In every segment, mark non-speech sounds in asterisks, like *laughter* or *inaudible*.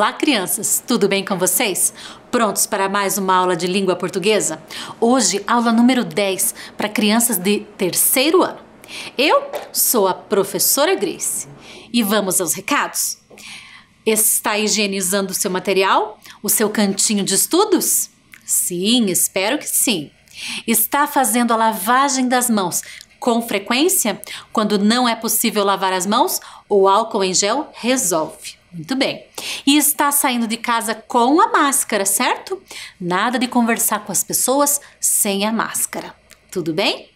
Olá, crianças! Tudo bem com vocês? Prontos para mais uma aula de língua portuguesa? Hoje, aula número 10 para crianças de terceiro ano. Eu sou a professora Grace e vamos aos recados? Está higienizando o seu material? O seu cantinho de estudos? Sim, espero que sim. Está fazendo a lavagem das mãos com frequência? Quando não é possível lavar as mãos, o álcool em gel resolve. Muito bem. E está saindo de casa com a máscara, certo? Nada de conversar com as pessoas sem a máscara. Tudo bem?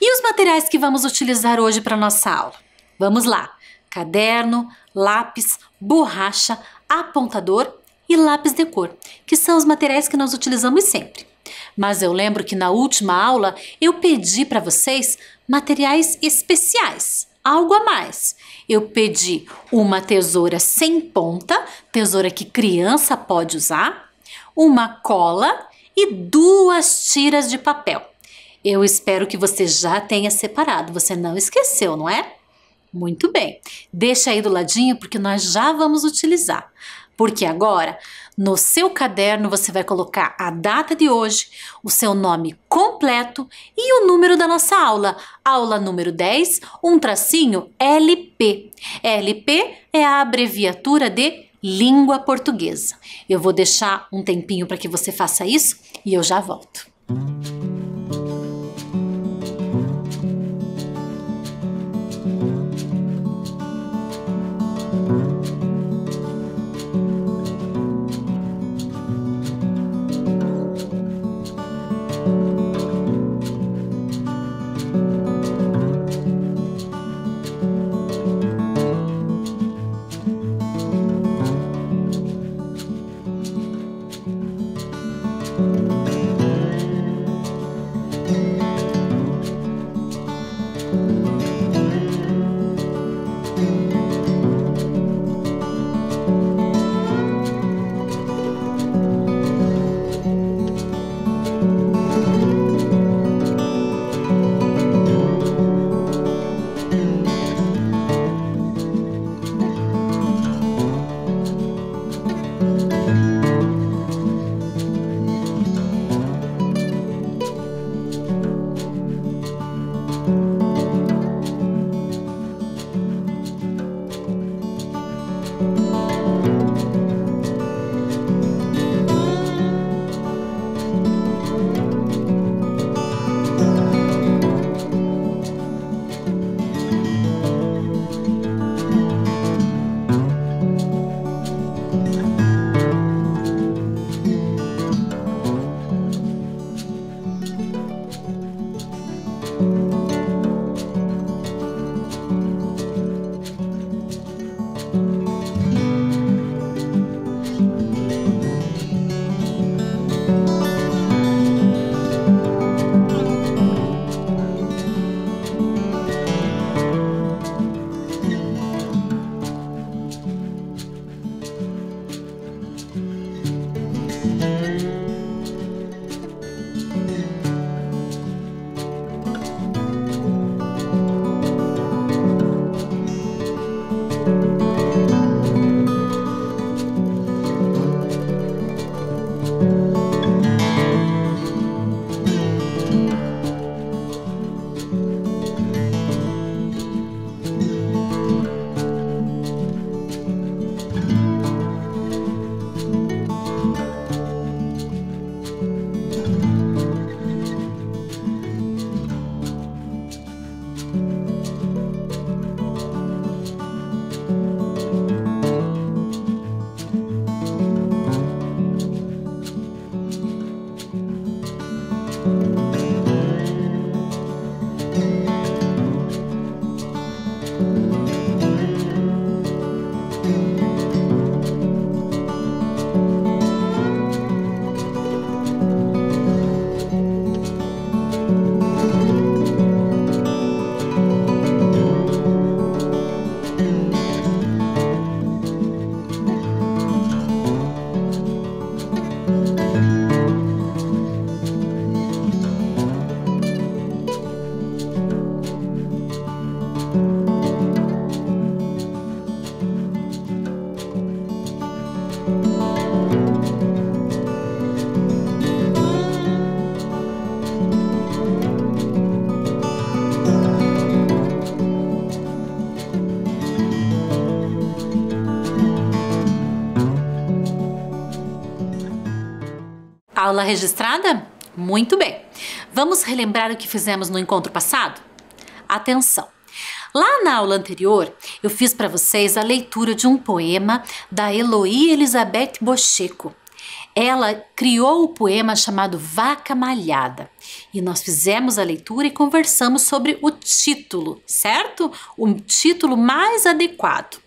E os materiais que vamos utilizar hoje para nossa aula? Vamos lá. Caderno, lápis, borracha, apontador e lápis de cor, que são os materiais que nós utilizamos sempre. Mas eu lembro que na última aula eu pedi para vocês materiais especiais, algo a mais eu pedi uma tesoura sem ponta, tesoura que criança pode usar, uma cola e duas tiras de papel. Eu espero que você já tenha separado, você não esqueceu, não é? Muito bem, deixa aí do ladinho porque nós já vamos utilizar. Porque agora, no seu caderno, você vai colocar a data de hoje, o seu nome completo e o número da nossa aula. Aula número 10, um tracinho LP. LP é a abreviatura de língua portuguesa. Eu vou deixar um tempinho para que você faça isso e eu já volto. Música aula registrada? Muito bem. Vamos relembrar o que fizemos no encontro passado? Atenção! Lá na aula anterior, eu fiz para vocês a leitura de um poema da Eloy Elizabeth Bocheco. Ela criou o poema chamado Vaca Malhada e nós fizemos a leitura e conversamos sobre o título, certo? O título mais adequado.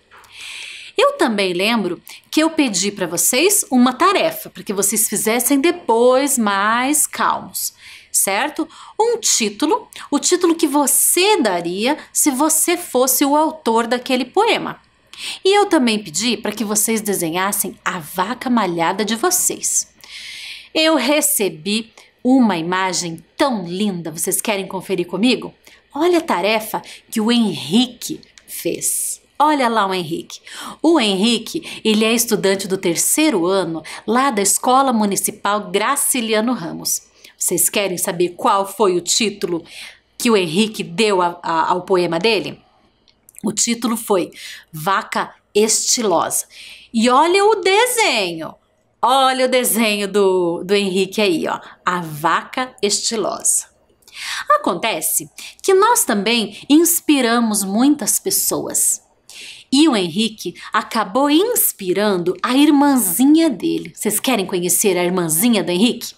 Eu também lembro que eu pedi para vocês uma tarefa, para que vocês fizessem depois mais calmos, certo? Um título, o título que você daria se você fosse o autor daquele poema. E eu também pedi para que vocês desenhassem a vaca malhada de vocês. Eu recebi uma imagem tão linda. Vocês querem conferir comigo? Olha a tarefa que o Henrique fez. Olha lá o Henrique. O Henrique, ele é estudante do terceiro ano lá da Escola Municipal Graciliano Ramos. Vocês querem saber qual foi o título que o Henrique deu a, a, ao poema dele? O título foi Vaca Estilosa. E olha o desenho. Olha o desenho do, do Henrique aí, ó. A vaca estilosa. Acontece que nós também inspiramos muitas pessoas e o Henrique acabou inspirando a irmãzinha dele. Vocês querem conhecer a irmãzinha do Henrique?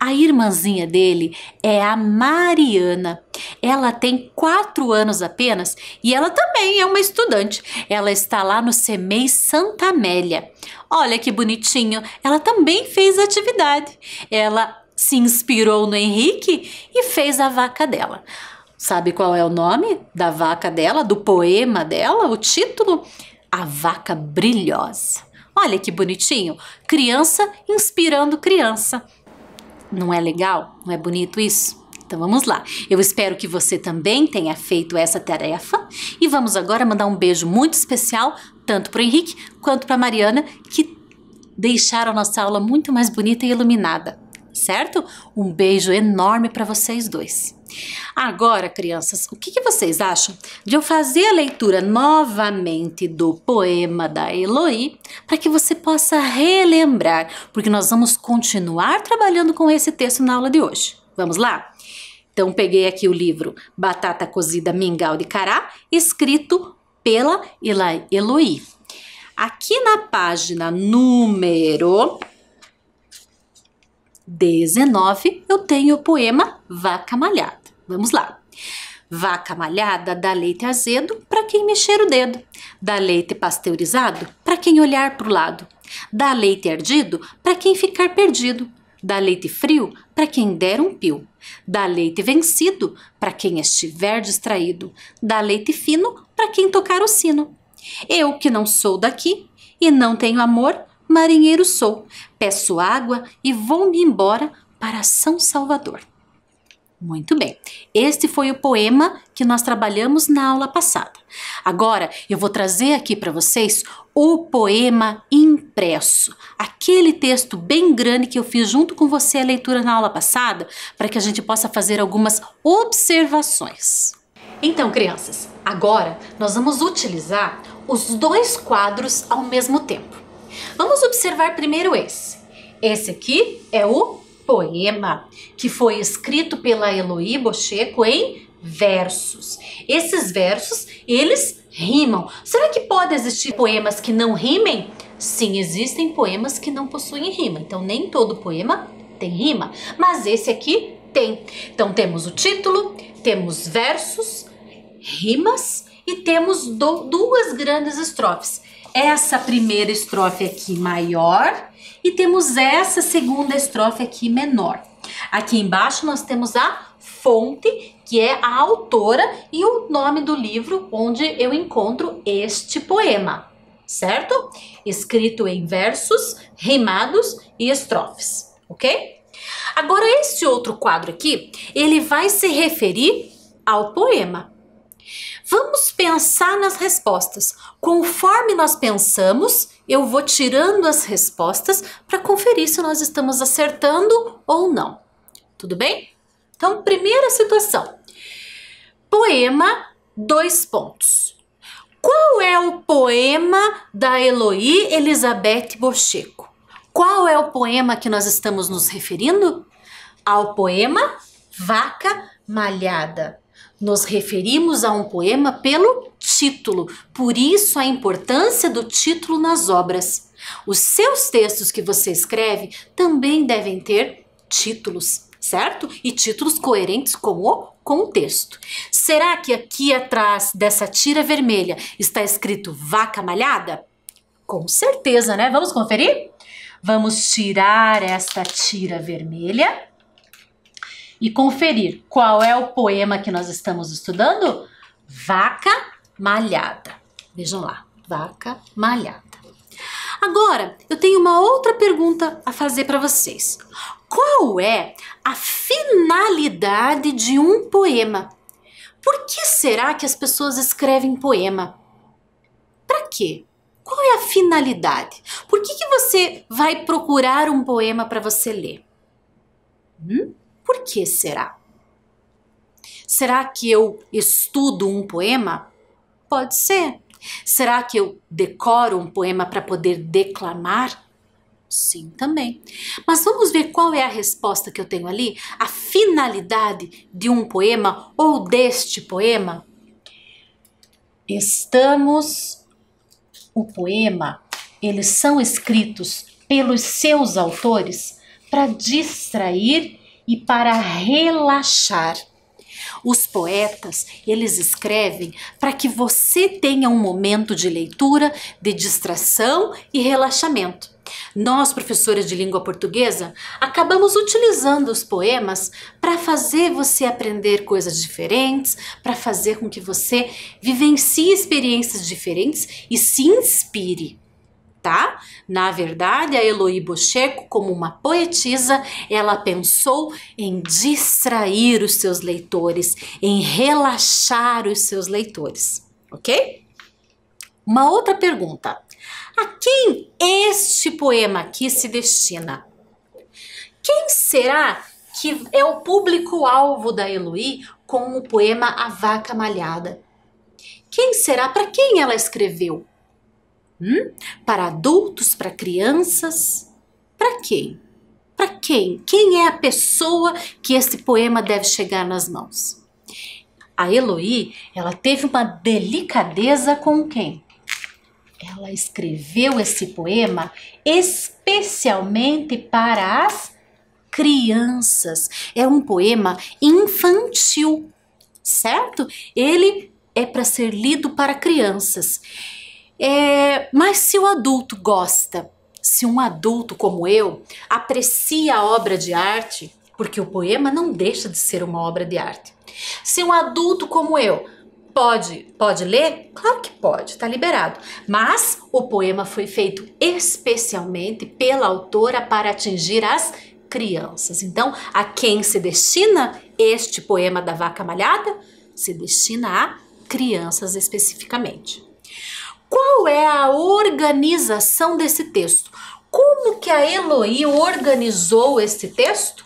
A irmãzinha dele é a Mariana. Ela tem quatro anos apenas e ela também é uma estudante. Ela está lá no CEMEI Santa Amélia. Olha que bonitinho, ela também fez atividade. Ela se inspirou no Henrique e fez a vaca dela. Sabe qual é o nome da vaca dela, do poema dela, o título? A Vaca Brilhosa. Olha que bonitinho, criança inspirando criança. Não é legal? Não é bonito isso? Então vamos lá. Eu espero que você também tenha feito essa tarefa e vamos agora mandar um beijo muito especial tanto para o Henrique quanto para a Mariana que deixaram a nossa aula muito mais bonita e iluminada certo? Um beijo enorme para vocês dois. Agora, crianças, o que, que, vocês acham de eu fazer a leitura novamente do poema da Eloí para que você possa relembrar, porque nós vamos continuar trabalhando com esse texto na aula de hoje. Vamos lá? Então, peguei aqui o livro Batata Cozida Mingau de Cará, escrito pela Eloí. Aqui na página número 19, eu tenho o poema Vaca Malhada. Vamos lá. Vaca malhada dá leite azedo para quem mexer o dedo. Dá leite pasteurizado para quem olhar para o lado. Dá leite ardido para quem ficar perdido. Dá leite frio para quem der um pio. Dá leite vencido para quem estiver distraído. Dá leite fino para quem tocar o sino. Eu que não sou daqui e não tenho amor, marinheiro sou, peço água e vou-me embora para São Salvador. Muito bem, este foi o poema que nós trabalhamos na aula passada. Agora eu vou trazer aqui para vocês o poema impresso, aquele texto bem grande que eu fiz junto com você a leitura na aula passada, para que a gente possa fazer algumas observações. Então, crianças, agora nós vamos utilizar os dois quadros ao mesmo tempo. Vamos observar primeiro esse. Esse aqui é o poema, que foi escrito pela Eloí Bocheco em versos. Esses versos, eles rimam. Será que pode existir poemas que não rimem? Sim, existem poemas que não possuem rima. Então, nem todo poema tem rima, mas esse aqui tem. Então, temos o título, temos versos, rimas e temos do, duas grandes estrofes essa primeira estrofe aqui maior e temos essa segunda estrofe aqui menor. Aqui embaixo nós temos a fonte, que é a autora e o nome do livro onde eu encontro este poema, certo? Escrito em versos, rimados e estrofes, ok? Agora, esse outro quadro aqui, ele vai se referir ao poema. Vamos pensar nas respostas. Conforme nós pensamos, eu vou tirando as respostas para conferir se nós estamos acertando ou não. Tudo bem? Então, primeira situação. Poema, dois pontos. Qual é o poema da Eloy Elizabeth Bocheco? Qual é o poema que nós estamos nos referindo? Ao poema Vaca Malhada. Nos referimos a um poema pelo título, por isso a importância do título nas obras. Os seus textos que você escreve também devem ter títulos, certo? E títulos coerentes com o contexto. Será que aqui atrás dessa tira vermelha está escrito vaca malhada? Com certeza, né? Vamos conferir? Vamos tirar esta tira vermelha e conferir qual é o poema que nós estamos estudando? Vaca Malhada. Vejam lá, Vaca Malhada. Agora, eu tenho uma outra pergunta a fazer para vocês. Qual é a finalidade de um poema? Por que será que as pessoas escrevem poema? Para quê? Qual é a finalidade? Por que, que você vai procurar um poema para você ler? Hum? Por que será? Será que eu estudo um poema? Pode ser. Será que eu decoro um poema para poder declamar? Sim, também. Mas vamos ver qual é a resposta que eu tenho ali? A finalidade de um poema ou deste poema? Estamos. O poema, eles são escritos pelos seus autores para distrair e para relaxar. Os poetas, eles escrevem para que você tenha um momento de leitura, de distração e relaxamento. Nós, professores de língua portuguesa, acabamos utilizando os poemas para fazer você aprender coisas diferentes, para fazer com que você vivencie experiências diferentes e se inspire tá? Na verdade, a Eloí Bocheco, como uma poetisa, ela pensou em distrair os seus leitores, em relaxar os seus leitores, ok? Uma outra pergunta. A quem este poema aqui se destina? Quem será que é o público-alvo da Eloí com o poema A Vaca Malhada? Quem será? Para quem ela escreveu? Hum? Para adultos, para crianças? Para quem? Para quem? Quem é a pessoa que esse poema deve chegar nas mãos? A Eloí, ela teve uma delicadeza com quem? Ela escreveu esse poema especialmente para as crianças. É um poema infantil, certo? Ele é para ser lido para crianças. É, mas se o adulto gosta, se um adulto como eu aprecia a obra de arte, porque o poema não deixa de ser uma obra de arte. Se um adulto como eu pode, pode ler? Claro que pode, está liberado. Mas o poema foi feito especialmente pela autora para atingir as crianças. Então, a quem se destina este poema da vaca malhada? Se destina a crianças especificamente. Qual é a organização desse texto? Como que a Eloí organizou esse texto?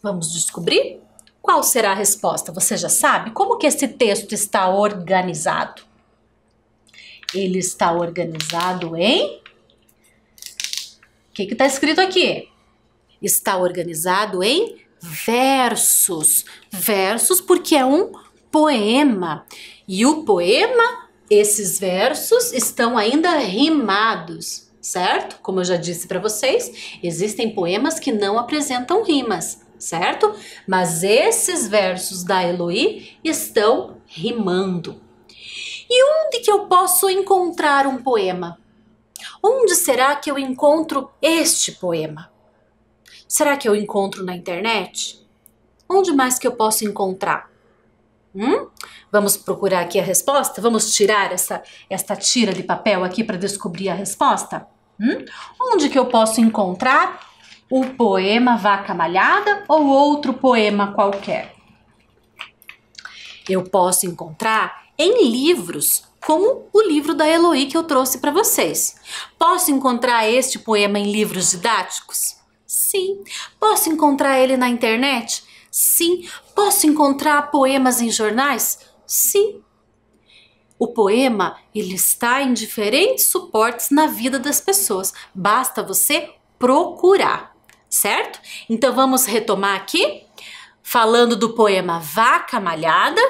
Vamos descobrir? Qual será a resposta? Você já sabe como que esse texto está organizado? Ele está organizado em O que está escrito aqui? Está organizado em versos. Versos porque é um poema. E o poema esses versos estão ainda rimados, certo? Como eu já disse para vocês, existem poemas que não apresentam rimas, certo? Mas esses versos da Eloí estão rimando. E onde que eu posso encontrar um poema? Onde será que eu encontro este poema? Será que eu encontro na internet? Onde mais que eu posso encontrar? Hum? Vamos procurar aqui a resposta? Vamos tirar essa, esta tira de papel aqui para descobrir a resposta? Hum? Onde que eu posso encontrar o poema Vaca Malhada ou outro poema qualquer? Eu posso encontrar em livros, como o livro da Eloí que eu trouxe para vocês. Posso encontrar este poema em livros didáticos? Sim. Posso encontrar ele na internet? Sim. Posso encontrar poemas em jornais? Sim. O poema ele está em diferentes suportes na vida das pessoas. Basta você procurar, certo? Então vamos retomar aqui falando do poema Vaca Malhada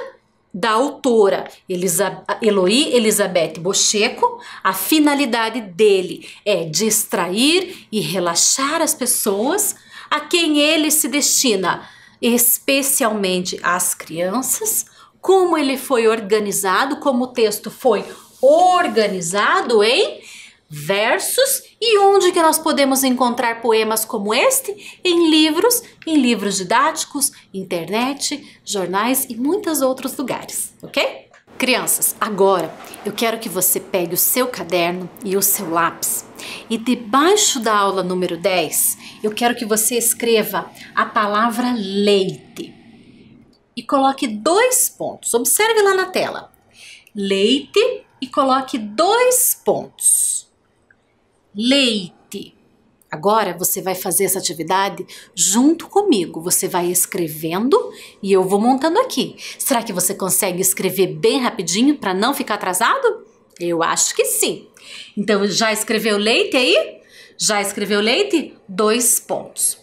da autora Elisa, Eloy Elizabeth Bocheco, a finalidade dele é distrair e relaxar as pessoas a quem ele se destina especialmente as crianças, como ele foi organizado, como o texto foi organizado em versos e onde que nós podemos encontrar poemas como este? Em livros, em livros didáticos, internet, jornais e muitos outros lugares, ok? Crianças, agora eu quero que você pegue o seu caderno e o seu lápis e debaixo da aula número 10 eu quero que você escreva a palavra leite e coloque dois pontos. Observe lá na tela: leite e coloque dois pontos. Leite Agora você vai fazer essa atividade junto comigo. Você vai escrevendo e eu vou montando aqui. Será que você consegue escrever bem rapidinho para não ficar atrasado? Eu acho que sim. Então já escreveu leite aí? Já escreveu leite? Dois pontos.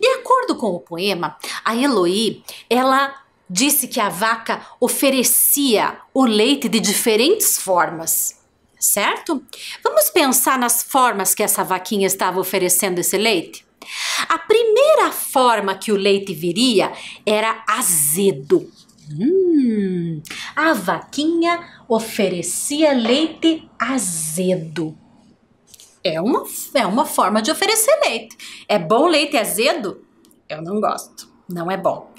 De acordo com o poema, a Eloí, ela disse que a vaca oferecia o leite de diferentes formas certo? Vamos pensar nas formas que essa vaquinha estava oferecendo esse leite? A primeira forma que o leite viria era azedo. Hum, a vaquinha oferecia leite azedo. É uma, é uma forma de oferecer leite. É bom leite azedo? Eu não gosto não é bom.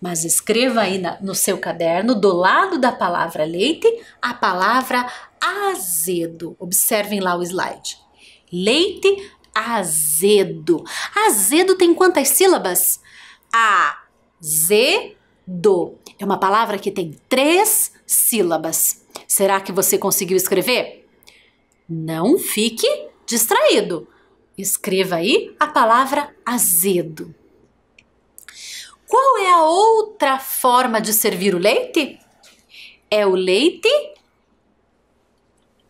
Mas escreva aí na, no seu caderno, do lado da palavra leite, a palavra azedo. Observem lá o slide. Leite azedo. Azedo tem quantas sílabas? A, Z, do. É uma palavra que tem três sílabas. Será que você conseguiu escrever? Não fique distraído. Escreva aí a palavra azedo. Qual é a outra forma de servir o leite? É o leite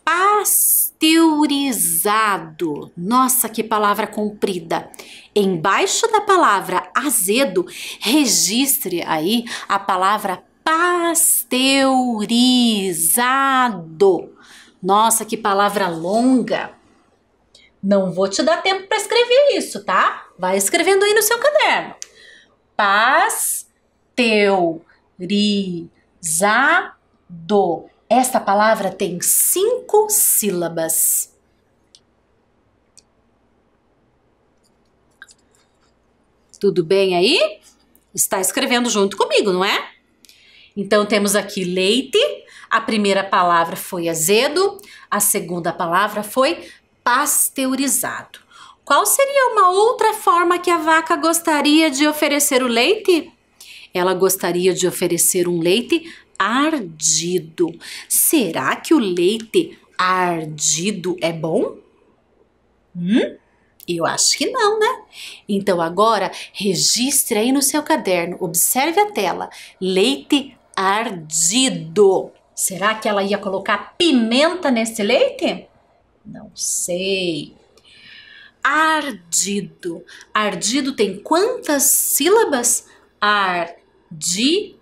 pasteurizado. Nossa, que palavra comprida. Embaixo da palavra azedo, registre aí a palavra pasteurizado. Nossa, que palavra longa. Não vou te dar tempo para escrever isso, tá? Vai escrevendo aí no seu caderno pasteurizado. Esta palavra tem cinco sílabas. Tudo bem aí? Está escrevendo junto comigo, não é? Então temos aqui leite, a primeira palavra foi azedo, a segunda palavra foi pasteurizado. Qual seria uma outra forma que a vaca gostaria de oferecer o leite? Ela gostaria de oferecer um leite ardido. Será que o leite ardido é bom? Hum? Eu acho que não, né? Então agora registre aí no seu caderno, observe a tela. Leite ardido. Será que ela ia colocar pimenta nesse leite? Não sei ardido. Ardido tem quantas sílabas? Ardido.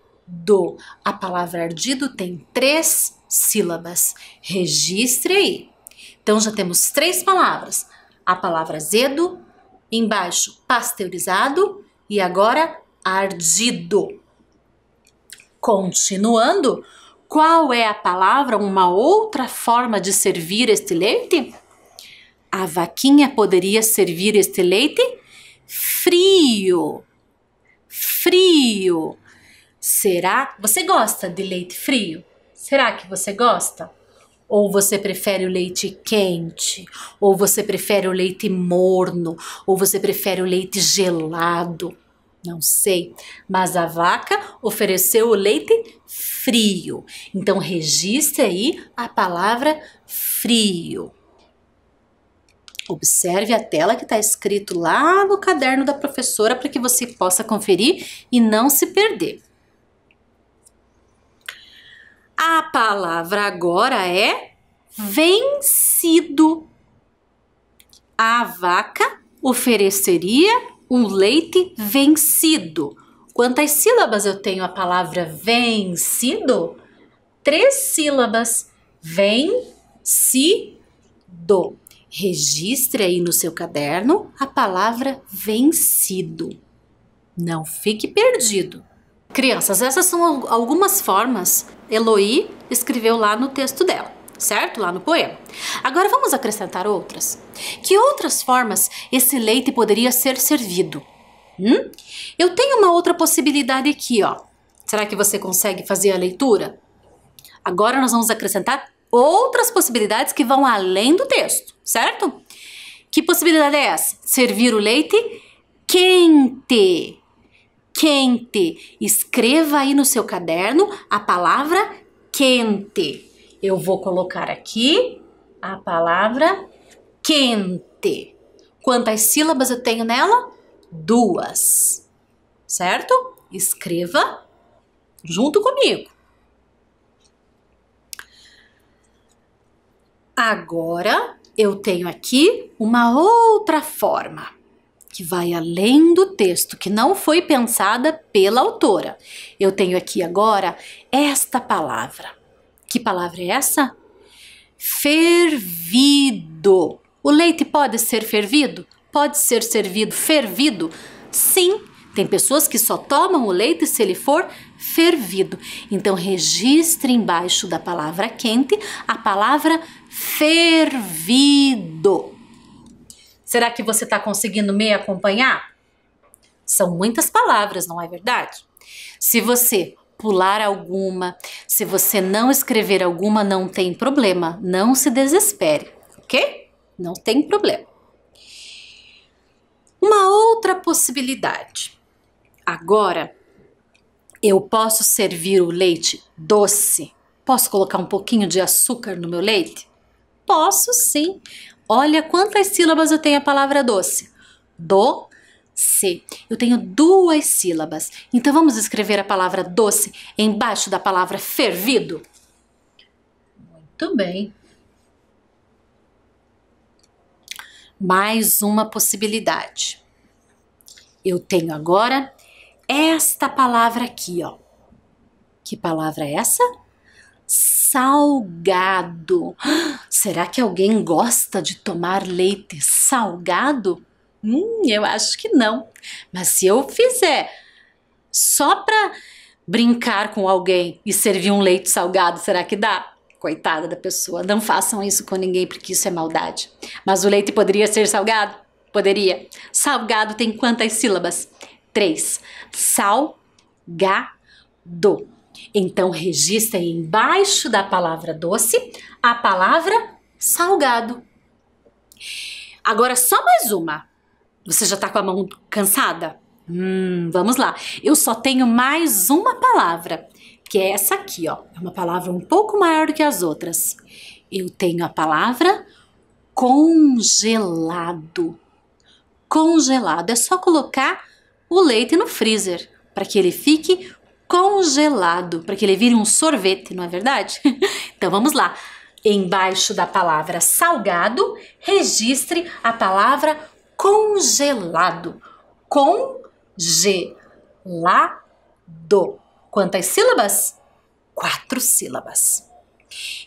A palavra ardido tem três sílabas. Registre aí. Então já temos três palavras: a palavra azedo, embaixo pasteurizado e agora ardido. Continuando, qual é a palavra, uma outra forma de servir este leite? A vaquinha poderia servir este leite frio. Frio. Será? Você gosta de leite frio? Será que você gosta? Ou você prefere o leite quente? Ou você prefere o leite morno? Ou você prefere o leite gelado? Não sei, mas a vaca ofereceu o leite frio. Então registre aí a palavra frio. Observe a tela que está escrito lá no caderno da professora para que você possa conferir e não se perder. A palavra agora é hum. vencido. A vaca ofereceria um leite vencido. Quantas sílabas eu tenho a palavra vencido? Três sílabas. Vencido. Registre aí no seu caderno a palavra vencido. Não fique perdido. Crianças, essas são algumas formas Eloí escreveu lá no texto dela, certo? Lá no poema. Agora vamos acrescentar outras. Que outras formas esse leite poderia ser servido? Hum? Eu tenho uma outra possibilidade aqui, ó. Será que você consegue fazer a leitura? Agora nós vamos acrescentar outras possibilidades que vão além do texto, certo? Que possibilidade é essa? Servir o leite quente. Quente. Escreva aí no seu caderno a palavra quente. Eu vou colocar aqui a palavra quente. Quantas sílabas eu tenho nela? Duas. Certo? Escreva junto comigo. Agora eu tenho aqui uma outra forma que vai além do texto, que não foi pensada pela autora. Eu tenho aqui agora esta palavra. Que palavra é essa? Fervido. O leite pode ser fervido? Pode ser servido fervido? Sim, tem pessoas que só tomam o leite se ele for fervido. Então, registre embaixo da palavra quente a palavra fervido. Será que você está conseguindo me acompanhar? São muitas palavras, não é verdade? Se você pular alguma, se você não escrever alguma, não tem problema, não se desespere, ok? Não tem problema. Uma outra possibilidade. Agora eu posso servir o leite doce. Posso colocar um pouquinho de açúcar no meu leite? Posso sim. Olha quantas sílabas eu tenho a palavra doce. Do se. Eu tenho duas sílabas. Então vamos escrever a palavra doce embaixo da palavra fervido? Muito bem. Mais uma possibilidade. Eu tenho agora esta palavra aqui, ó. Que palavra é essa? salgado. Será que alguém gosta de tomar leite salgado? Hum, eu acho que não. Mas se eu fizer só para brincar com alguém e servir um leite salgado, será que dá? Coitada da pessoa, não façam isso com ninguém porque isso é maldade. Mas o leite poderia ser salgado? Poderia. Salgado tem quantas sílabas? Três. Sal, ga, do. Então registre embaixo da palavra doce a palavra salgado. Agora só mais uma. Você já está com a mão cansada? Hum, vamos lá. Eu só tenho mais uma palavra, que é essa aqui, ó. É uma palavra um pouco maior do que as outras. Eu tenho a palavra congelado. Congelado é só colocar o leite no freezer para que ele fique congelado, para que ele vire um sorvete, não é verdade? *laughs* então vamos lá. Embaixo da palavra salgado, registre a palavra congelado. Congelado. Quantas sílabas? Quatro sílabas.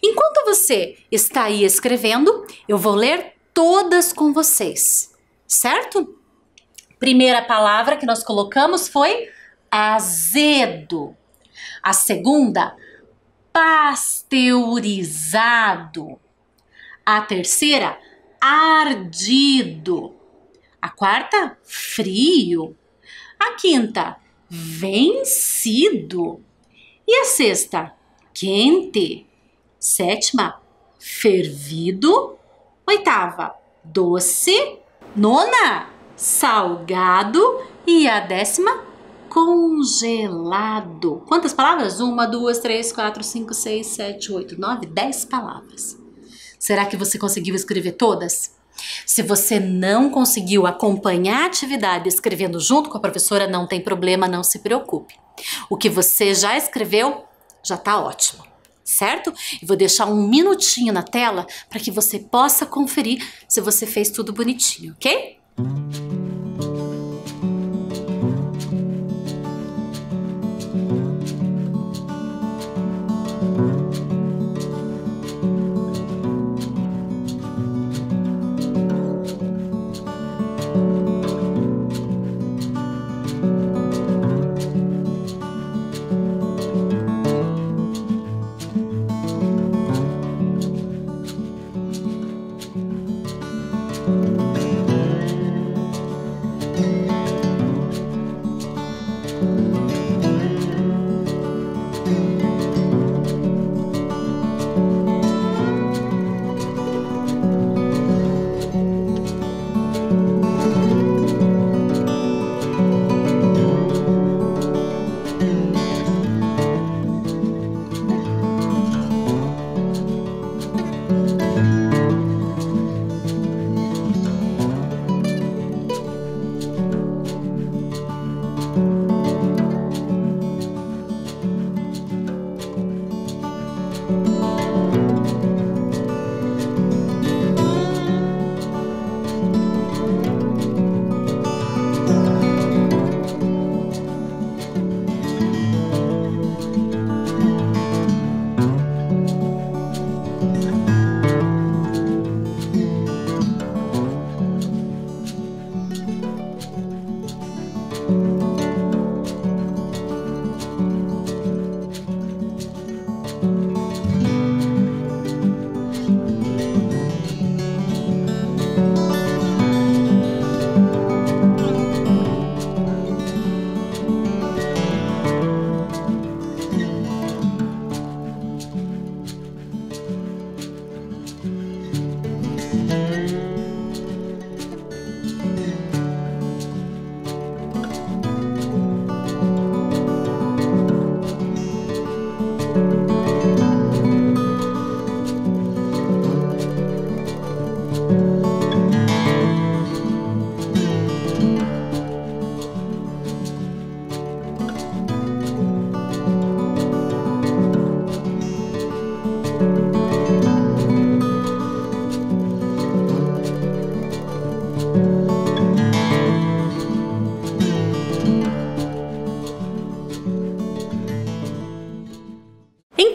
Enquanto você está aí escrevendo, eu vou ler todas com vocês, certo? Primeira palavra que nós colocamos foi azedo. A segunda, pasteurizado. A terceira, ardido. A quarta, frio. A quinta, vencido. E a sexta, quente. Sétima, fervido. Oitava, doce. Nona, salgado. E a décima, congelado. Quantas palavras? Uma, duas, três, quatro, cinco, seis, sete, oito, nove, dez palavras. Será que você conseguiu escrever todas? Se você não conseguiu acompanhar a atividade escrevendo junto com a professora, não tem problema, não se preocupe. O que você já escreveu já está ótimo, certo? E vou deixar um minutinho na tela para que você possa conferir se você fez tudo bonitinho, ok?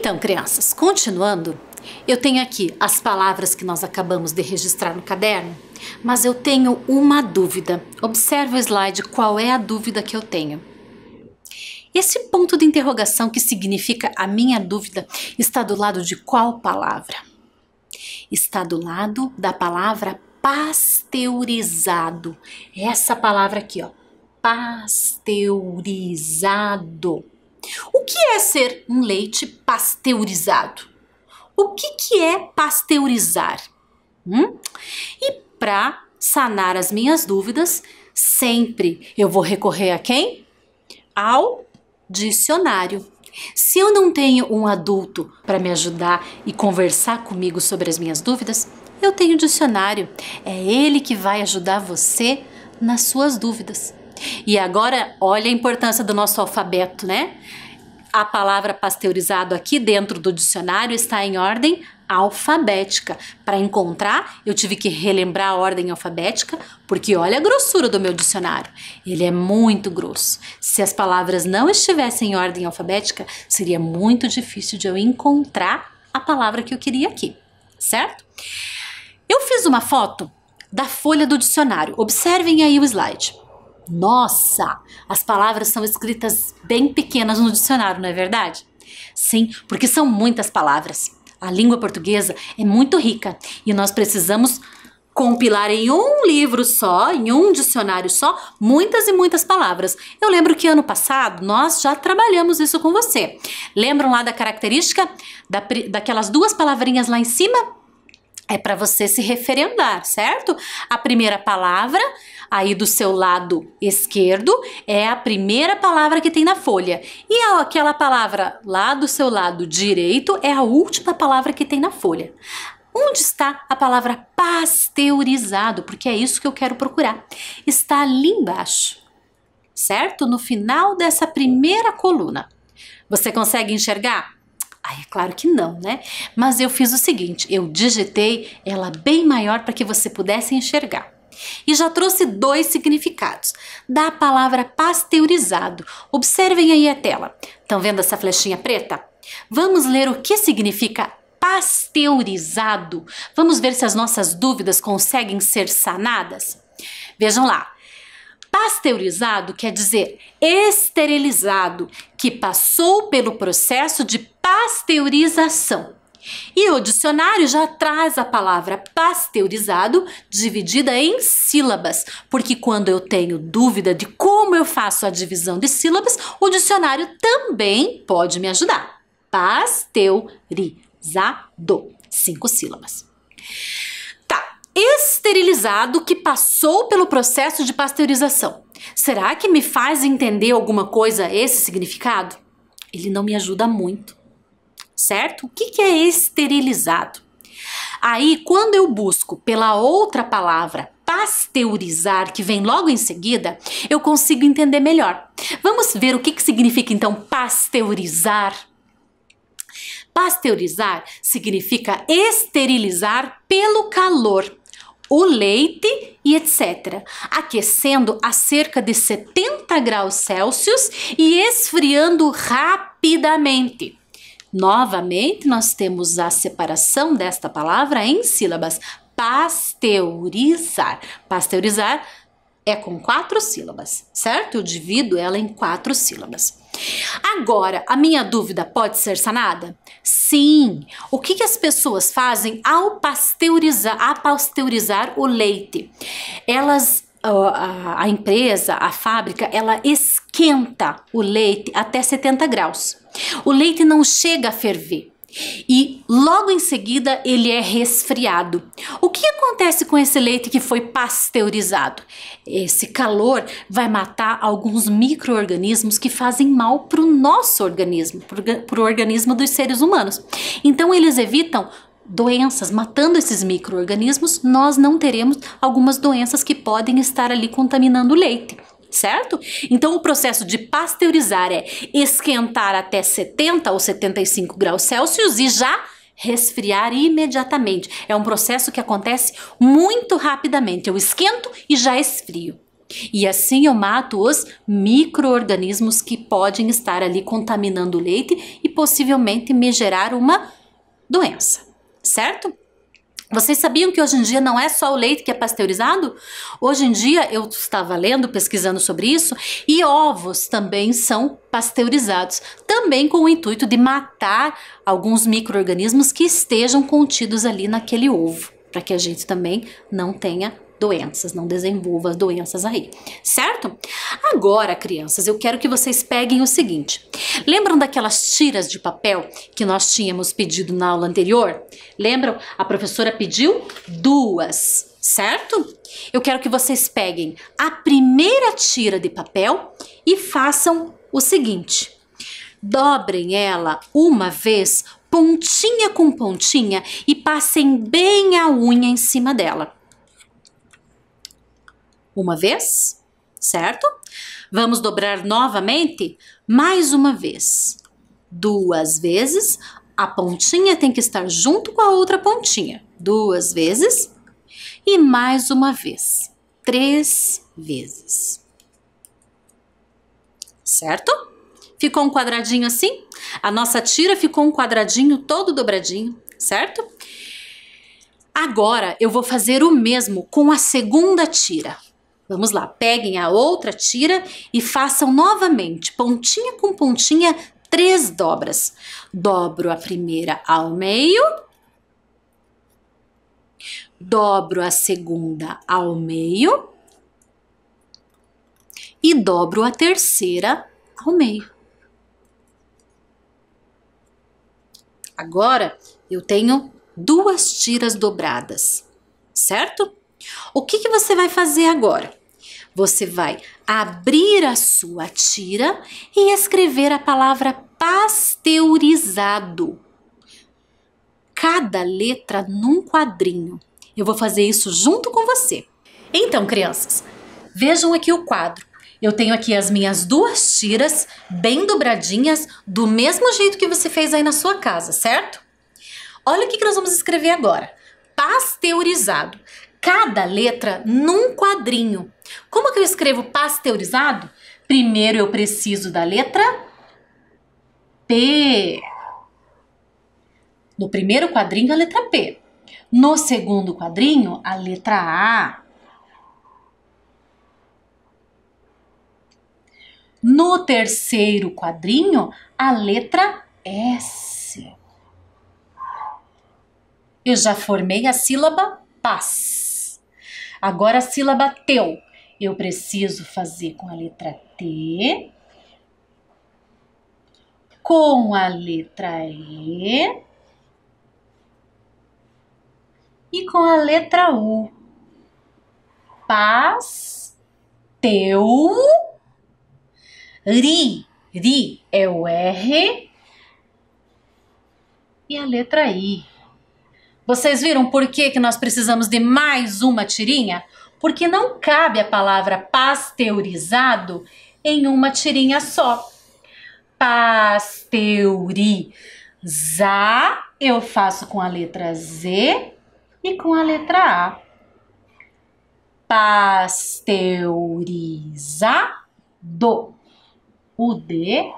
Então, crianças, continuando, eu tenho aqui as palavras que nós acabamos de registrar no caderno, mas eu tenho uma dúvida. Observe o slide, qual é a dúvida que eu tenho? Esse ponto de interrogação que significa a minha dúvida está do lado de qual palavra? Está do lado da palavra pasteurizado. Essa palavra aqui, ó, pasteurizado. O que é ser um leite pasteurizado? O que, que é pasteurizar? Hum? E para sanar as minhas dúvidas, sempre eu vou recorrer a quem? Ao dicionário. Se eu não tenho um adulto para me ajudar e conversar comigo sobre as minhas dúvidas, eu tenho dicionário. É ele que vai ajudar você nas suas dúvidas. E agora, olha a importância do nosso alfabeto, né? A palavra pasteurizado aqui dentro do dicionário está em ordem alfabética. Para encontrar, eu tive que relembrar a ordem alfabética, porque olha a grossura do meu dicionário. Ele é muito grosso. Se as palavras não estivessem em ordem alfabética, seria muito difícil de eu encontrar a palavra que eu queria aqui, certo? Eu fiz uma foto da folha do dicionário. Observem aí o slide. Nossa, as palavras são escritas bem pequenas no dicionário, não é verdade? Sim, porque são muitas palavras. A língua portuguesa é muito rica e nós precisamos compilar em um livro só, em um dicionário só, muitas e muitas palavras. Eu lembro que ano passado nós já trabalhamos isso com você. Lembram lá da característica da, daquelas duas palavrinhas lá em cima? é para você se referendar, certo? A primeira palavra aí do seu lado esquerdo é a primeira palavra que tem na folha. E aquela palavra lá do seu lado direito é a última palavra que tem na folha. Onde está a palavra pasteurizado? Porque é isso que eu quero procurar. Está ali embaixo, certo? No final dessa primeira coluna. Você consegue enxergar? Aí é claro que não, né? Mas eu fiz o seguinte, eu digitei ela bem maior para que você pudesse enxergar. E já trouxe dois significados da palavra pasteurizado. Observem aí a tela. Estão vendo essa flechinha preta? Vamos ler o que significa pasteurizado. Vamos ver se as nossas dúvidas conseguem ser sanadas. Vejam lá. Pasteurizado quer dizer esterilizado, que passou pelo processo de pasteurização. E o dicionário já traz a palavra pasteurizado dividida em sílabas, porque quando eu tenho dúvida de como eu faço a divisão de sílabas, o dicionário também pode me ajudar. Pasteurizado, cinco sílabas esterilizado que passou pelo processo de pasteurização. Será que me faz entender alguma coisa esse significado? Ele não me ajuda muito, certo? O que é esterilizado? Aí, quando eu busco pela outra palavra pasteurizar, que vem logo em seguida, eu consigo entender melhor. Vamos ver o que, que significa então pasteurizar? Pasteurizar significa esterilizar pelo calor o leite e etc., aquecendo a cerca de 70 graus Celsius e esfriando rapidamente. Novamente, nós temos a separação desta palavra em sílabas. Pasteurizar. Pasteurizar é com quatro sílabas, certo? Eu divido ela em quatro sílabas. Agora, a minha dúvida pode ser sanada? Sim. O que, que as pessoas fazem ao pasteurizar, a pasteurizar o leite? Elas a, a, empresa, a fábrica, ela esquenta o leite até 70 graus. O leite não chega a ferver e logo em seguida ele é resfriado. O que acontece com esse leite que foi pasteurizado? Esse calor vai matar alguns micro-organismos que fazem mal para o nosso organismo, para o organismo dos seres humanos. Então eles evitam doenças, matando esses micro-organismos, nós não teremos algumas doenças que podem estar ali contaminando o leite certo? Então o processo de pasteurizar é esquentar até 70 ou 75 graus Celsius e já resfriar imediatamente. É um processo que acontece muito rapidamente. Eu esquento e já esfrio. E assim eu mato os micro-organismos que podem estar ali contaminando o leite e possivelmente me gerar uma doença, certo? Vocês sabiam que hoje em dia não é só o leite que é pasteurizado? Hoje em dia eu estava lendo, pesquisando sobre isso, e ovos também são pasteurizados, também com o intuito de matar alguns micro-organismos que estejam contidos ali naquele ovo, para que a gente também não tenha doenças, não desenvolva doenças aí, certo? Agora, crianças, eu quero que vocês peguem o seguinte. Lembram daquelas tiras de papel que nós tínhamos pedido na aula anterior? Lembram? A professora pediu duas, certo? Eu quero que vocês peguem a primeira tira de papel e façam o seguinte. Dobrem ela uma vez, pontinha com pontinha, e passem bem a unha em cima dela uma vez, certo? Vamos dobrar novamente mais uma vez. Duas vezes, a pontinha tem que estar junto com a outra pontinha. Duas vezes e mais uma vez. Três vezes. Certo? Ficou um quadradinho assim? A nossa tira ficou um quadradinho todo dobradinho, certo? Agora eu vou fazer o mesmo com a segunda tira. Vamos lá, peguem a outra tira e façam novamente, pontinha com pontinha, três dobras. Dobro a primeira ao meio, dobro a segunda ao meio e dobro a terceira ao meio. Agora eu tenho duas tiras dobradas, certo? O que, que você vai fazer agora? Você vai abrir a sua tira e escrever a palavra pasteurizado. Cada letra num quadrinho. Eu vou fazer isso junto com você. Então, crianças, vejam aqui o quadro. Eu tenho aqui as minhas duas tiras bem dobradinhas, do mesmo jeito que você fez aí na sua casa, certo? Olha o que, que nós vamos escrever agora. Pasteurizado cada letra num quadrinho. Como que eu escrevo pasteurizado? Primeiro eu preciso da letra P. No primeiro quadrinho, a letra P. No segundo quadrinho, a letra A. No terceiro quadrinho, a letra S. Eu já formei a sílaba pas. Agora a sílaba teu. Eu preciso fazer com a letra T, com a letra E e com a letra U. Paz, teu, ri, ri é o R e a letra I. Vocês viram por que, que nós precisamos de mais uma tirinha? Porque não cabe a palavra pasteurizado em uma tirinha só. Pasteurizar eu faço com a letra Z e com a letra A. Pasteurizado. O D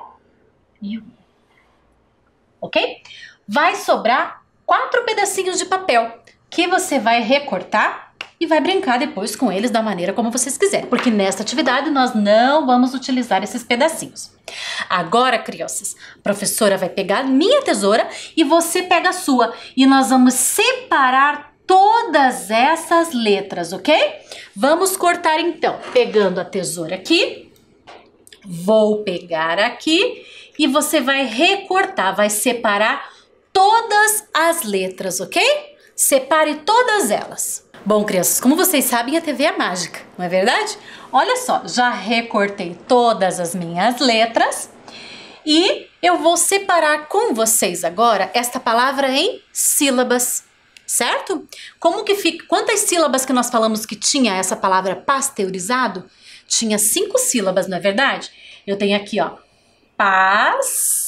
e o Ok? Vai sobrar quatro pedacinhos de papel que você vai recortar e vai brincar depois com eles da maneira como vocês quiserem, porque nesta atividade nós não vamos utilizar esses pedacinhos. Agora, crianças, a professora vai pegar minha tesoura e você pega a sua e nós vamos separar todas essas letras, ok? Vamos cortar então, pegando a tesoura aqui, vou pegar aqui e você vai recortar, vai separar todas as letras, ok? Separe todas elas. Bom, crianças, como vocês sabem, a TV é mágica, não é verdade? Olha só, já recortei todas as minhas letras e eu vou separar com vocês agora esta palavra em sílabas, certo? Como que fica? Quantas sílabas que nós falamos que tinha essa palavra pasteurizado? Tinha cinco sílabas, não é verdade? Eu tenho aqui, ó, paz,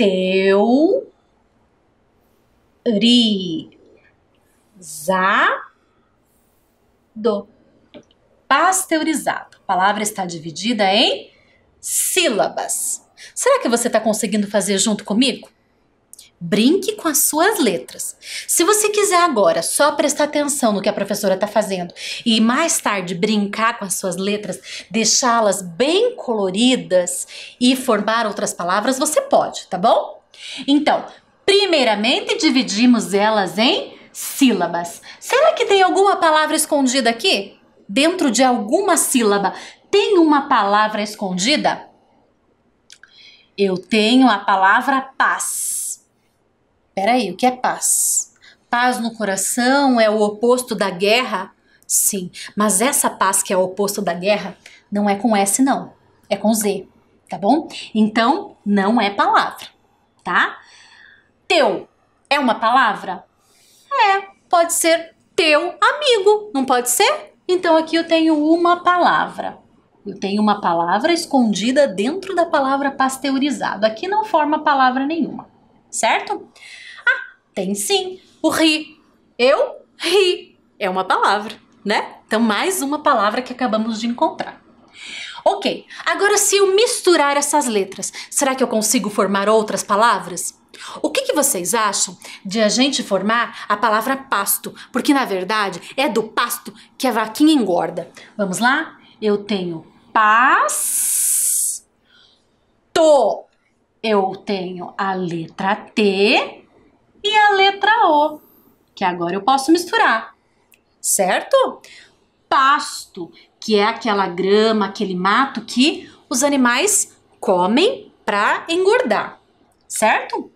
teu ri za do pasteurizado. A palavra está dividida em sílabas. Será que você está conseguindo fazer junto comigo? Brinque com as suas letras. Se você quiser agora só prestar atenção no que a professora está fazendo e mais tarde brincar com as suas letras, deixá-las bem coloridas e formar outras palavras, você pode, tá bom? Então, primeiramente dividimos elas em sílabas. Será que tem alguma palavra escondida aqui? Dentro de alguma sílaba tem uma palavra escondida? Eu tenho a palavra paz. Peraí, o que é paz? Paz no coração é o oposto da guerra? Sim, mas essa paz que é o oposto da guerra não é com S, não. É com Z, tá bom? Então, não é palavra, tá? Teu é uma palavra? É, pode ser teu amigo, não pode ser? Então, aqui eu tenho uma palavra. Eu tenho uma palavra escondida dentro da palavra pasteurizado. Aqui não forma palavra nenhuma, certo? Tem sim. O ri. Eu ri. É uma palavra, né? Então, mais uma palavra que acabamos de encontrar. Ok, agora se eu misturar essas letras, será que eu consigo formar outras palavras? O que, que, vocês acham de a gente formar a palavra pasto? Porque na verdade é do pasto que a vaquinha engorda. Vamos lá? Eu tenho pasto. Eu tenho a letra T e a letra O, que agora eu posso misturar, certo? Pasto, que é aquela grama, aquele mato que os animais comem para engordar, certo?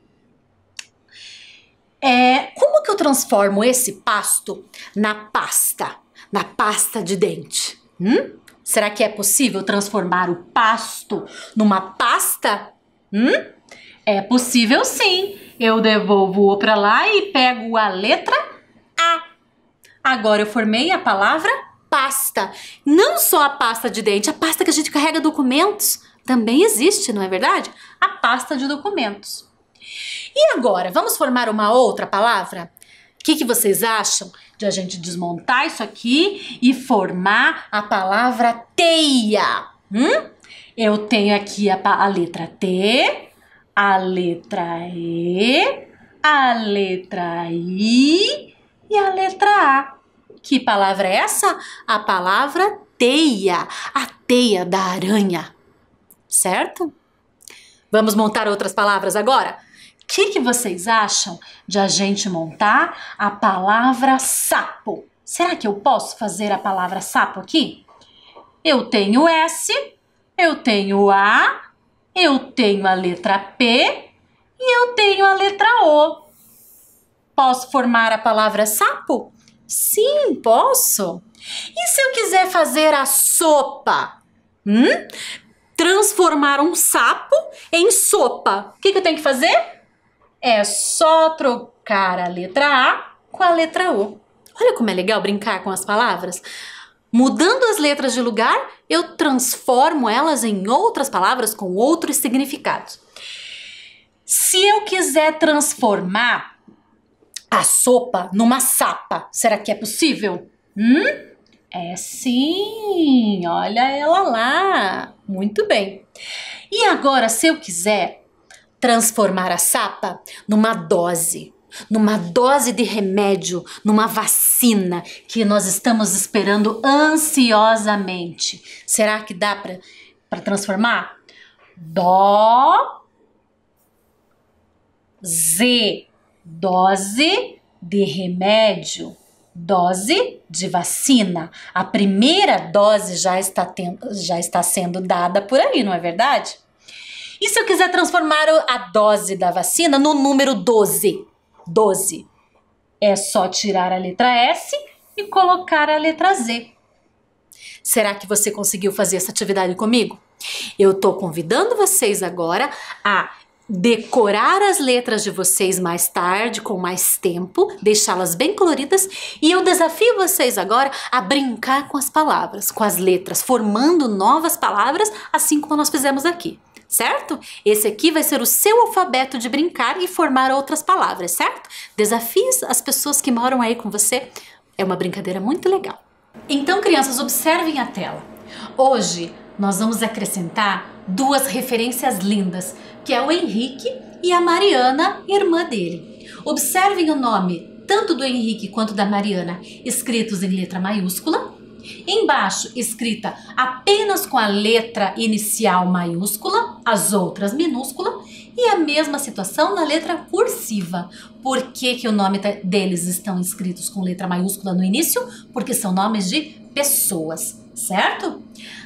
É, como que eu transformo esse pasto na pasta, na pasta de dente? Hum? Será que é possível transformar o pasto numa pasta? Hum? É possível sim. Eu devolvo o para lá e pego a letra A. Agora eu formei a palavra pasta. Não só a pasta de dente, a pasta que a gente carrega documentos também existe, não é verdade? A pasta de documentos. E agora, vamos formar uma outra palavra? O que, que vocês acham de a gente desmontar isso aqui e formar a palavra teia? Hum? Eu tenho aqui a, a letra T, a letra E, a letra I e a letra A. Que palavra é essa? A palavra teia, a teia da aranha. Certo? Vamos montar outras palavras agora? O que, que vocês acham de a gente montar a palavra sapo? Será que eu posso fazer a palavra sapo aqui? Eu tenho S, eu tenho A eu tenho a letra P e eu tenho a letra O. Posso formar a palavra sapo? Sim, posso. E se eu quiser fazer a sopa? Hum? Transformar um sapo em sopa. O que, que eu tenho que fazer? É só trocar a letra A com a letra O. Olha como é legal brincar com as palavras. Mudando as letras de lugar, eu transformo elas em outras palavras com outros significados. Se eu quiser transformar a sopa numa sapa, será que é possível? Hum? É sim, olha ela lá. Muito bem. E agora, se eu quiser transformar a sapa numa dose, numa dose de remédio, numa vacina que nós estamos esperando ansiosamente. Será que dá para transformar? Dó, Z, dose de remédio, dose de vacina. A primeira dose já está, tendo, já está sendo dada por aí, não é verdade? E se eu quiser transformar a dose da vacina no número 12? 12. É só tirar a letra S e colocar a letra Z. Será que você conseguiu fazer essa atividade comigo? Eu estou convidando vocês agora a decorar as letras de vocês mais tarde, com mais tempo, deixá-las bem coloridas e eu desafio vocês agora a brincar com as palavras, com as letras, formando novas palavras, assim como nós fizemos aqui certo? Esse aqui vai ser o seu alfabeto de brincar e formar outras palavras, certo? Desafios as pessoas que moram aí com você. É uma brincadeira muito legal. Então, crianças, observem a tela. Hoje nós vamos acrescentar duas referências lindas, que é o Henrique e a Mariana, irmã dele. Observem o nome tanto do Henrique quanto da Mariana, escritos em letra maiúscula, Embaixo, escrita apenas com a letra inicial maiúscula, as outras minúscula, e a mesma situação na letra cursiva. Por que, que o nome deles estão escritos com letra maiúscula no início? Porque são nomes de pessoas, certo?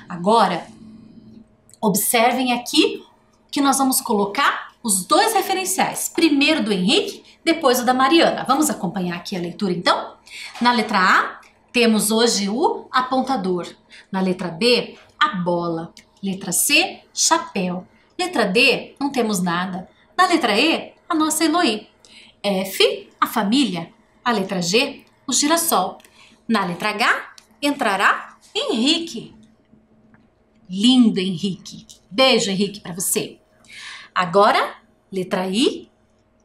Agora, observem aqui que nós vamos colocar os dois referenciais, primeiro do Henrique, depois o da Mariana. Vamos acompanhar aqui a leitura então? Na letra A, temos hoje o apontador. Na letra B, a bola. Letra C, chapéu. Letra D, não temos nada. Na letra E, a nossa Eloí. F, a família. A letra G, o girassol. Na letra H, entrará Henrique. Lindo, Henrique. Beijo, Henrique, para você. Agora, letra I,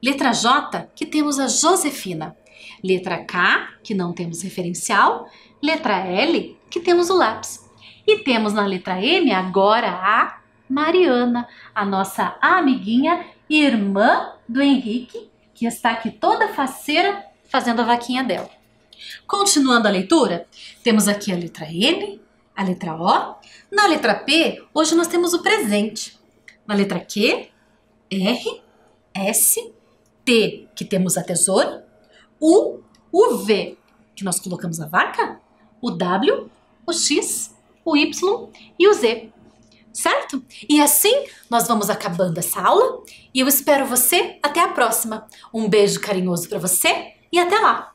letra J, que temos a Josefina. Letra K, que não temos referencial. Letra L, que temos o lápis. E temos na letra M agora a Mariana, a nossa amiguinha, irmã do Henrique, que está aqui toda faceira fazendo a vaquinha dela. Continuando a leitura, temos aqui a letra N, a letra O. Na letra P, hoje nós temos o presente. Na letra Q, R, S, T, que temos a tesoura. U, o V, que nós colocamos a vaca, o W, o X, o Y e o Z. Certo? E assim nós vamos acabando essa aula e eu espero você até a próxima. Um beijo carinhoso para você e até lá!